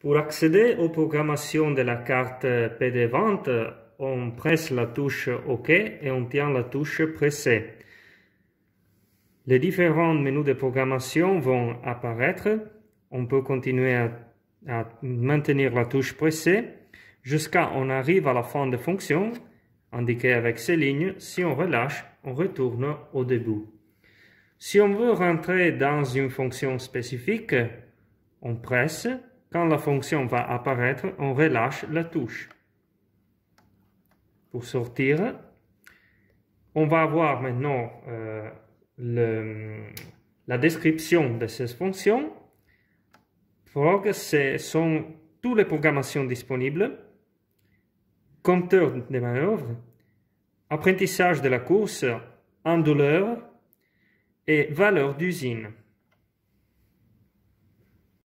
Pour accéder aux programmations de la carte pd vente, on presse la touche OK et on tient la touche Presser. Les différents menus de programmation vont apparaître. On peut continuer à, maintenir la touche pressée jusqu'à on arrive à la fin de fonction, indiquée avec ces lignes. Si on relâche, on retourne au début. Si on veut rentrer dans une fonction spécifique, on presse quand la fonction va apparaître, on relâche la touche. Pour sortir, on va avoir maintenant euh, la description de cette fonction. Prog, ce sont toutes les programmations disponibles, compteur de manœuvres, apprentissage de la course, en douleur et valeur d'usine.